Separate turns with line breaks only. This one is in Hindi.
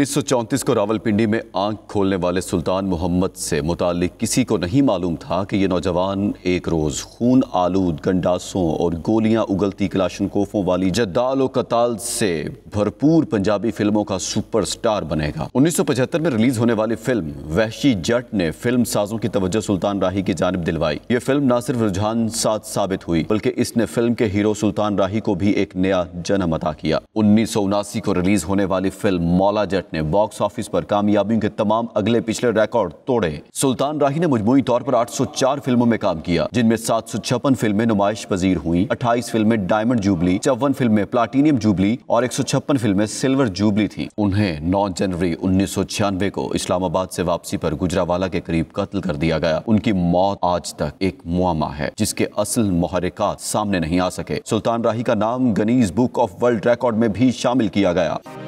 1934 को रावलपिंडी में आंख खोलने वाले सुल्तान मोहम्मद से मुतालिक किसी को नहीं मालूम था कि ये नौजवान एक रोज़ खून आलूद गंडासों और गोलियां उगलती कोफों वाली जद्दाल कताल से भरपूर पंजाबी फिल्मों का सुपरस्टार बनेगा 1975 में रिलीज होने वाली फिल्म वहशी जट ने फिल्म साजों की तवज्जो सुल्तान राही की जानब दिलवाई ये फिल्म न सिर्फ रुझान साथ साबित हुई बल्कि इसने फिल्म के हीरो सुल्तान राही को भी एक नया जन्म अदा किया उन्नीस को रिलीज होने वाली फिल्म मौला जट पायलट ने बॉक्स ऑफिस पर कामयाबियों के तमाम अगले पिछले रिकॉर्ड तोड़े सुल्तान राही ने मजमू तौर पर 804 फिल्मों में काम किया जिनमें सात फिल्में नुमाइश पजीर हुई 28 फिल्में डायमंड जुबली चौवन फिल्में प्लाटीनियम जुबली और एक फिल्में सिल्वर जुबली थी उन्हें नौ जनवरी उन्नीस को इस्लामाबाद ऐसी वापसी पर गुजरावाला के करीब कत्ल कर दिया गया उनकी मौत आज तक एक मुआमा है जिसके असल मोहरिका सामने नहीं आ सके सुल्तान राही का नाम Guinness book of world record में भी शामिल किया गया